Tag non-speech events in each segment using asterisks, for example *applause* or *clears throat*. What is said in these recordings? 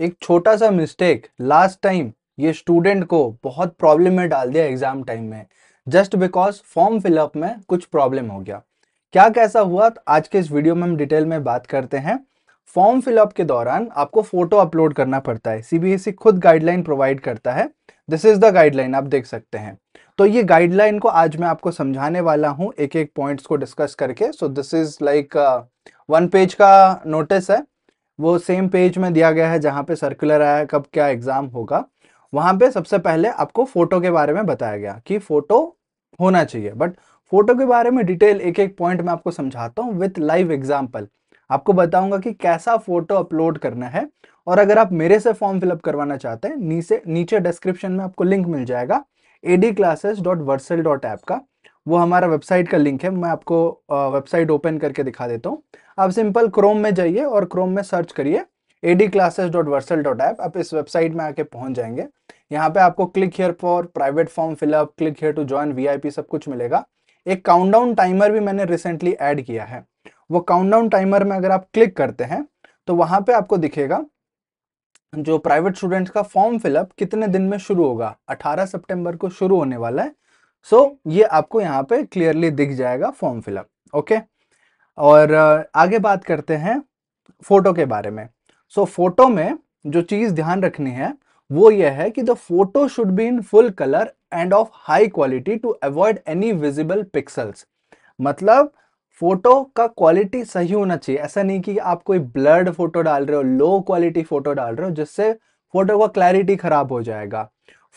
एक छोटा सा मिस्टेक लास्ट टाइम ये स्टूडेंट को बहुत प्रॉब्लम में डाल दिया एग्जाम टाइम में जस्ट बिकॉज फॉर्म फिलअप में कुछ प्रॉब्लम हो गया क्या कैसा हुआ तो आज के इस वीडियो में हम डिटेल में बात करते हैं फॉर्म फिलअप के दौरान आपको फोटो अपलोड करना पड़ता है सीबीएसई e खुद गाइडलाइन प्रोवाइड करता है दिस इज द गाइडलाइन आप देख सकते हैं तो ये गाइडलाइन को आज मैं आपको समझाने वाला हूँ एक एक पॉइंट्स को डिस्कस करके so this is like one page का नोटिस है वो सेम पेज में दिया गया है जहाँ पे सर्कुलर आया कब क्या एग्ज़ाम होगा वहां पे सबसे पहले आपको फ़ोटो के बारे में बताया गया कि फ़ोटो होना चाहिए बट फ़ोटो के बारे में डिटेल एक एक पॉइंट मैं आपको समझाता हूँ विथ लाइव एग्जाम्पल आपको बताऊंगा कि कैसा फ़ोटो अपलोड करना है और अगर आप मेरे से फॉर्म फिलअप करवाना चाहते हैं नीचे नीचे डिस्क्रिप्शन में आपको लिंक मिल जाएगा AD classes dot Vercel dot app का वो हमारा वेबसाइट का लिंक है मैं आपको वेबसाइट ओपन करके दिखा देता हूँ आप सिंपल क्रोम में जाइए और क्रोम में सर्च करिए A D classes dot Vercel dot app आप इस वेबसाइट में आके पहुंच जाएंगे यहाँ पे आपको click here for private form fill up click here to join पी सब कुछ मिलेगा एक काउंटडाउन टाइमर भी मैंने रिसेंटली ऐड किया है वो काउंटडाउन टाइमर में अगर आप क्लिक करते हैं तो वहां पे आपको दिखेगा जो प्राइवेट स्टूडेंट्स का फॉर्म फिलअप कितने दिन में शुरू होगा 18 सितंबर को शुरू होने वाला है सो so, ये आपको यहाँ पे क्लियरली दिख जाएगा फॉर्म फिलअप ओके okay? और आगे बात करते हैं फ़ोटो के बारे में सो so, फोटो में जो चीज़ ध्यान रखनी है वो ये है कि the photo should be in full colour and of high quality to avoid any visible pixels मतलब फोटो का क्वालिटी सही होना चाहिए ऐसा नहीं कि आप कोई ब्लर्ड फोटो डाल रहे हो लो क्वालिटी फोटो डाल रहे हो जिससे फोटो का क्लैरिटी खराब हो जाएगा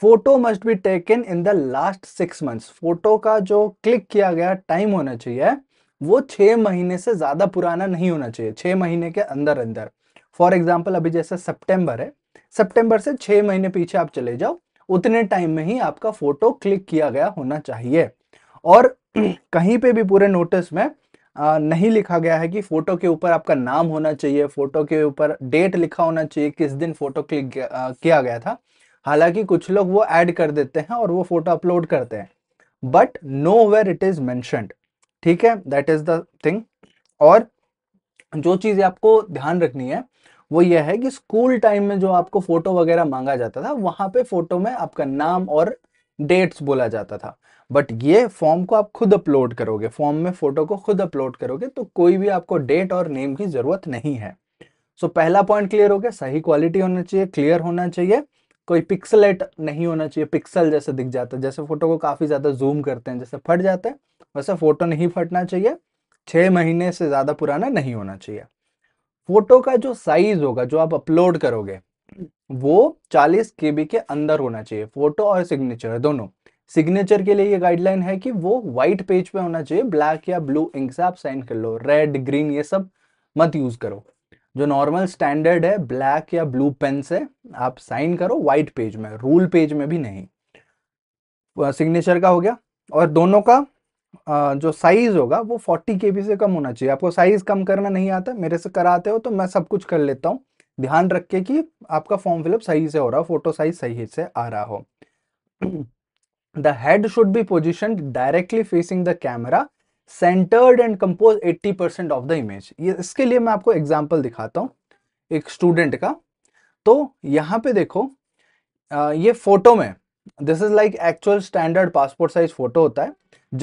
photo must be taken in the last six months photo का जो क्लिक किया गया टाइम होना चाहिए वो छह महीने से ज़्यादा पुराना नहीं होना चाहिए छह महीने के अंदर अंदर फॉर एग्जाम्पल अभी जैसे सेप्टेम्बर है सेप्टेम्बर से छह महीने पीछे आप चले जाओ उतने टाइम में ही आपका फोटो क्लिक किया गया होना चाहिए और *clears throat* कहीं पे भी पूरे नोटिस में आ, नहीं लिखा गया है कि फोटो के ऊपर आपका नाम होना चाहिए फोटो के ऊपर डेट लिखा होना चाहिए किस दिन फोटो क्लिक आ, किया गया था हालांकि कुछ लोग वो ऐड कर देते हैं और वो फोटो अपलोड करते हैं but no where it is mentioned ठीक है दैट इज द थिंग और जो चीज आपको ध्यान रखनी है वो ये है कि स्कूल टाइम में जो आपको फोटो वगैरह मांगा जाता था वहां पे फोटो में आपका नाम और डेट्स बोला जाता था बट ये फॉर्म को आप खुद अपलोड करोगे फॉर्म में फोटो को खुद अपलोड करोगे तो कोई भी आपको डेट और नेम की ज़रूरत नहीं है सो so, पहला पॉइंट क्लियर हो गया सही क्वालिटी होना चाहिए क्लियर होना चाहिए कोई पिक्सलेट नहीं होना चाहिए पिक्सल जैसे दिख जाता है जैसे फोटो को काफ़ी ज़्यादा जूम करते हैं जैसे फट जाते हैं वैसे फोटो नहीं फटना चाहिए छह महीने से ज़्यादा पुराना नहीं होना चाहिए फोटो का जो साइज होगा जो आप अपलोड करोगे वो 40 के के अंदर होना चाहिए फोटो और सिग्नेचर दोनों सिग्नेचर के लिए ये गाइडलाइन है कि वो व्हाइट पेज पे होना चाहिए ब्लैक या ब्लू इंक से आप साइन कर लो रेड ग्रीन ये सब मत यूज करो जो नॉर्मल स्टैंडर्ड है ब्लैक या ब्लू पेन से आप साइन करो व्हाइट पेज में रूल पेज में भी नहीं सिग्नेचर का हो गया और दोनों का जो साइज होगा वो 40 के से कम होना चाहिए आपको साइज कम करना नहीं आता मेरे से कराते हो तो मैं सब कुछ कर लेता हूँ ध्यान रख के कि आपका फॉर्म फिलअप सही से हो रहा हो फोटो साइज सही से आ रहा हो the head should be position directly facing the camera centred and compose 80 percent of the image ये इसके लिए मैं आपको एग्जाम्पल दिखाता हूँ एक स्टूडेंट का तो यहाँ पे देखो आ, ये फोटो में this is like actual standard passport size photo होता है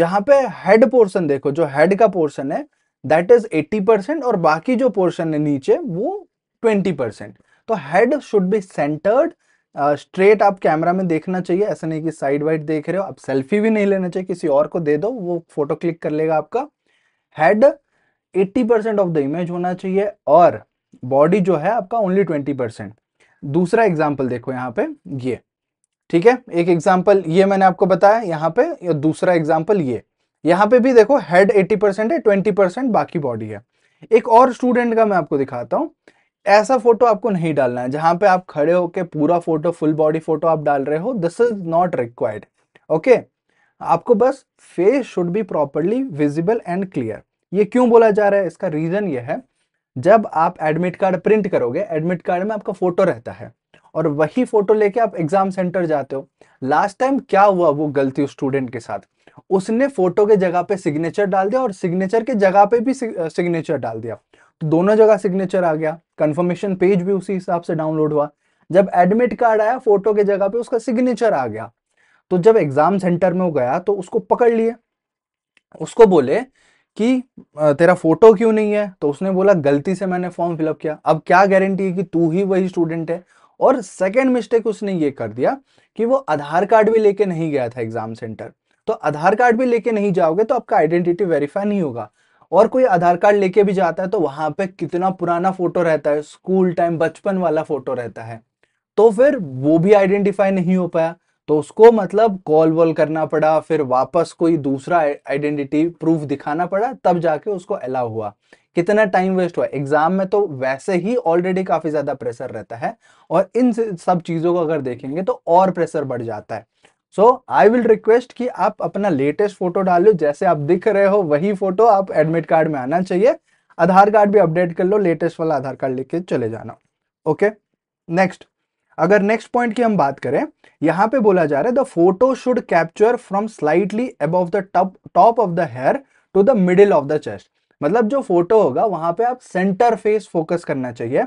जहाँ पे हेड पोर्शन देखो जो हेड का पोर्शन है दैट इज 80 परसेंट और बाकी जो पोर्शन है नीचे वो 20 परसेंट तो head should be centred straight आप कैमरा में देखना चाहिए ऐसा नहीं कि साइड वाइड देख रहे हो आप सेल्फी भी नहीं लेना चाहिए किसी और को दे दो वो फोटो क्लिक कर लेगा आपका head 80 percent of the image होना चाहिए और बॉडी जो है आपका ओनली 20 परसेंट दूसरा एग्जाम्पल देखो यहाँ पे ये ठीक है एक एग्जाम्पल ये मैंने आपको बताया यहाँ पे या दूसरा एग्जाम्पल ये यहाँ पे भी देखो हेड 80 परसेंट है 20 परसेंट बाकी बॉडी है एक और स्टूडेंट का मैं आपको दिखाता हूँ ऐसा फोटो आपको नहीं डालना है जहां पे आप खड़े होके पूरा फोटो फुल बॉडी फोटो आप डाल रहे हो this is not required okay आपको बस face should be properly visible and clear ये क्यों बोला जा रहा है इसका रीजन ये है जब आप एडमिट कार्ड प्रिंट करोगे एडमिट कार्ड में आपका फोटो रहता है और वही फोटो लेके आप एग्जाम सेंटर जाते हो लास्ट टाइम क्या हुआ वो गलती उस स्टूडेंट के साथ उसने फोटो के जगह पे सिग्नेचर डाल दिया और सिग्नेचर के जगह पे भी सिग्नेचर डाल दिया तो दोनों जगह सिग्नेचर आ गया कंफर्मेशन पेज भी उसी हिसाब से डाउनलोड हुआ जब एडमिट कार्ड आया फोटो के जगह पे उसका सिग्नेचर आ गया तो जब एग्जाम सेंटर में वो गया तो उसको पकड़ लिए उसको बोले कि तेरा फोटो क्यों नहीं है तो उसने बोला गलती से मैंने फॉर्म फिलअप किया अब क्या गारंटी है कि तू ही वही स्टूडेंट है और सेकेंड मिस्टेक उसने ये कर दिया कि वो आधार कार्ड भी लेके नहीं गया था एग्जाम सेंटर तो आधार कार्ड भी लेके नहीं जाओगे तो आपका आइडेंटिटी वेरीफाई नहीं होगा और कोई आधार कार्ड लेके भी जाता है तो वहां पे कितना पुराना फोटो रहता है स्कूल टाइम बचपन वाला फोटो रहता है तो फिर वो भी आइडेंटिफाई नहीं हो पाया तो उसको मतलब कॉल वॉल करना पड़ा फिर वापस कोई दूसरा आइडेंटिटी प्रूफ दिखाना पड़ा तब जाके उसको अलाउ हुआ कितना टाइम वेस्ट हुआ एग्जाम में तो वैसे ही ऑलरेडी काफी ज्यादा प्रेशर रहता है और इन सब चीजों को अगर देखेंगे तो और प्रेशर बढ़ जाता है सो आई विल रिक्वेस्ट कि आप अपना लेटेस्ट फोटो डालो जैसे आप दिख रहे हो वही फोटो आप एडमिट कार्ड में आना चाहिए आधार कार्ड भी अपडेट कर लो लेटेस्ट वाला आधार कार्ड लेके चले जाना ओके नेक्स्ट अगर नेक्स्ट पॉइंट की हम बात करें यहाँ पे बोला जा रहा है the photo should capture from slightly above the top top of the hair to the middle of the chest मतलब जो फोटो होगा वहां पे आप सेंटर फेस फोकस करना चाहिए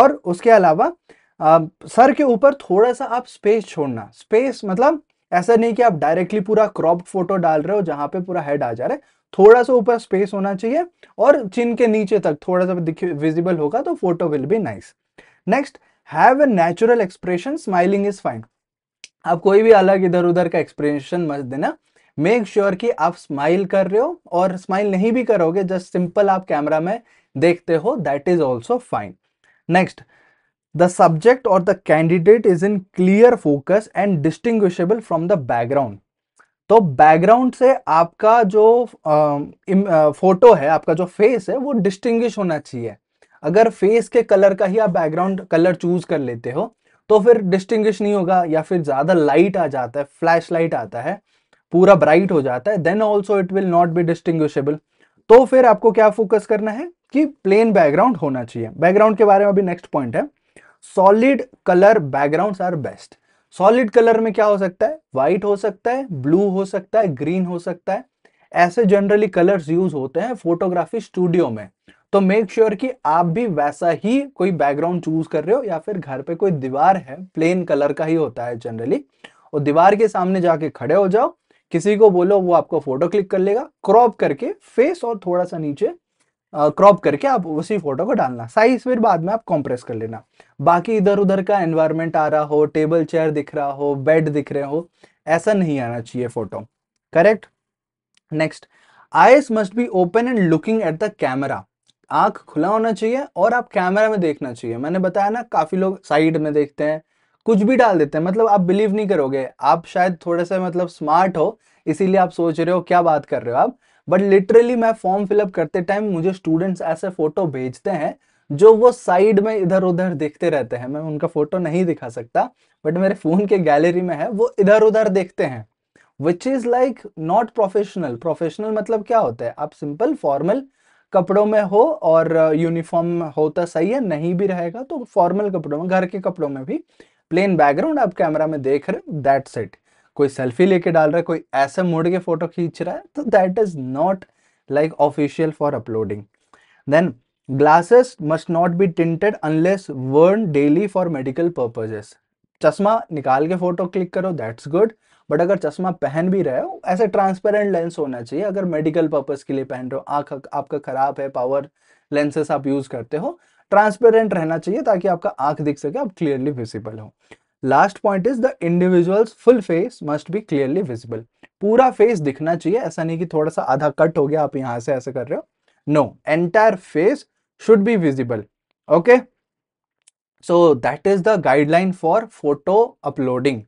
और उसके अलावा आ, सर के ऊपर थोड़ा सा आप स्पेस छोड़ना स्पेस मतलब ऐसा नहीं कि आप डायरेक्टली पूरा क्रॉप फोटो डाल रहे हो जहां पे पूरा हेड आ जा रहा है थोड़ा सा ऊपर स्पेस होना चाहिए और चिन के नीचे तक थोड़ा सा विजिबल होगा तो photo will be nice next have a natural expression smiling is fine आप कोई भी अलग इधर उधर का एक्सप्रेशन मत देना मेक श्योर sure कि आप स्माइल कर रहे हो और स्माइल नहीं भी करोगे जस्ट सिंपल आप कैमरा में देखते हो that is also fine next The subject or the candidate is in clear focus and distinguishable from the background. तो बैकग्राउंड से आपका जो फोटो है आपका जो फेस है वो डिस्टिंग्विश होना चाहिए अगर फेस के कलर का ही आप बैकग्राउंड कलर चूज कर लेते हो तो फिर डिस्टिंग्विश नहीं होगा या फिर ज़्यादा लाइट आ जाता है फ्लैश लाइट आता है पूरा ब्राइट हो जाता है then also it will not be distinguishable तो फिर आपको क्या फोकस करना है कि प्लेन बैकग्राउंड होना चाहिए बैकग्राउंड के बारे में अभी नेक्स्ट पॉइंट है solid colour background are best solid colour में क्या हो सकता है व्हाइट हो सकता है ब्लू हो सकता है ग्रीन हो सकता है ऐसे जनरली कलर्स यूज होते हैं फोटोग्राफी स्टूडियो में तो मेक श्योर sure कि आप भी वैसा ही कोई बैकग्राउंड चूज कर रहे हो या फिर घर पे कोई दीवार है प्लेन कलर का ही होता है जनरली और दीवार के सामने जाके खड़े हो जाओ किसी को बोलो वो आपको फोटो क्लिक कर लेगा क्रॉप करके फेस और थोड़ा सा नीचे क्रॉप करके आप उसी फोटो को डालना साइज फिर बाद में आप कॉम्प्रेस कर लेना बाकी इधर उधर का एनवायरमेंट आ रहा हो टेबल चेयर दिख रहा हो बेड दिख रहे हो ऐसा नहीं आना चाहिए photo correct next eyes must be open and looking at the camera आंख खुला होना चाहिए और आप कैमरा में देखना चाहिए मैंने बताया ना काफी लोग साइड में देखते हैं कुछ भी डाल देते हैं मतलब आप बिलीव नहीं करोगे आप शायद थोड़े से मतलब स्मार्ट हो इसीलिए आप सोच रहे हो क्या बात कर रहे हो आप बट लिटरली मैं फॉर्म फिलअप करते टाइम मुझे स्टूडेंट्स ऐसे फोटो भेजते हैं जो वो साइड में इधर उधर देखते रहते हैं मैं उनका फोटो नहीं दिखा सकता बट मेरे फोन के गैलरी में है वो इधर उधर देखते हैं which is like not professional professional मतलब क्या होता है आप सिंपल फॉर्मल कपड़ों में हो और यूनिफॉर्म होता सही है नहीं भी रहेगा तो फॉर्मल कपड़ों में घर के कपड़ों में भी प्लेन बैकग्राउंड आप कैमरा में देख रहे हो दैट सेट कोई सेल्फी लेके डाल रहा है कोई ऐसे मोड़ के फोटो खींच रहा है तो that is not like official for uploading then glasses must not be tinted unless worn daily for medical purposes चश्मा निकाल के फोटो क्लिक करो दैट्स गुड बट अगर चश्मा पहन भी रहे हो ऐसे ट्रांसपेरेंट लेंस होना चाहिए अगर मेडिकल पर्पज़ के लिए पहन रहे हो आँख आपका ख़राब है पावर लेंसेस आप यूज़ करते हो ट्रांसपेरेंट रहना चाहिए ताकि आपका आंख दिख सके आप क्लियरली विजिबल हो last point is the individual full face must be clearly visible पूरा फेस दिखना चाहिए ऐसा नहीं कि थोड़ा सा आधा कट हो गया आप यहां से ऐसे कर रहे हो no entire face should be visible okay so that is the guideline for photo uploading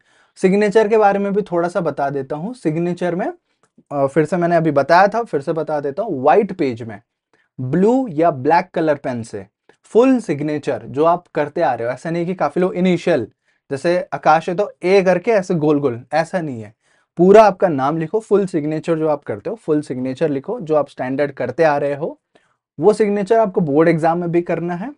signature के बारे में भी थोड़ा सा बता देता हूँ सिग्नेचर में फिर से मैंने अभी बताया था फिर से बता देता हूँ व्हाइट पेज में ब्लू या ब्लैक कलर पेन से फुल सिग्नेचर जो आप करते आ रहे हो ऐसा नहीं कि काफ़ी लोग इनिशियल जैसे आकाश है तो ए करके ऐसे गोल गोल ऐसा नहीं है पूरा आपका नाम लिखो फुल सिग्नेचर जो आप करते हो फुल सिग्नेचर लिखो जो आप स्टैंडर्ड करते आ रहे हो वो सिग्नेचर आपको बोर्ड एग्जाम में भी करना है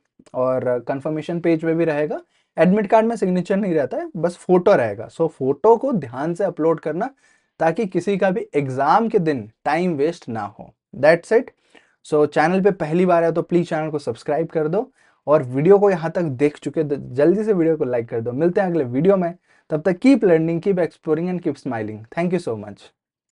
और कंफर्मेशन पेज में भी रहेगा एडमिट कार्ड में सिग्नेचर नहीं रहता है बस फोटो रहेगा सो फोटो को ध्यान से अपलोड करना ताकि किसी का भी एग्जाम के दिन टाइम वेस्ट ना हो दैट्स इट सो चैनल पे पहली बार है तो प्लीज़ चैनल को सब्सक्राइब कर दो और वीडियो को यहाँ तक देख चुके तो जल्दी से वीडियो को लाइक कर दो मिलते हैं अगले वीडियो में तब तक keep learning keep exploring and keep smiling thank you so much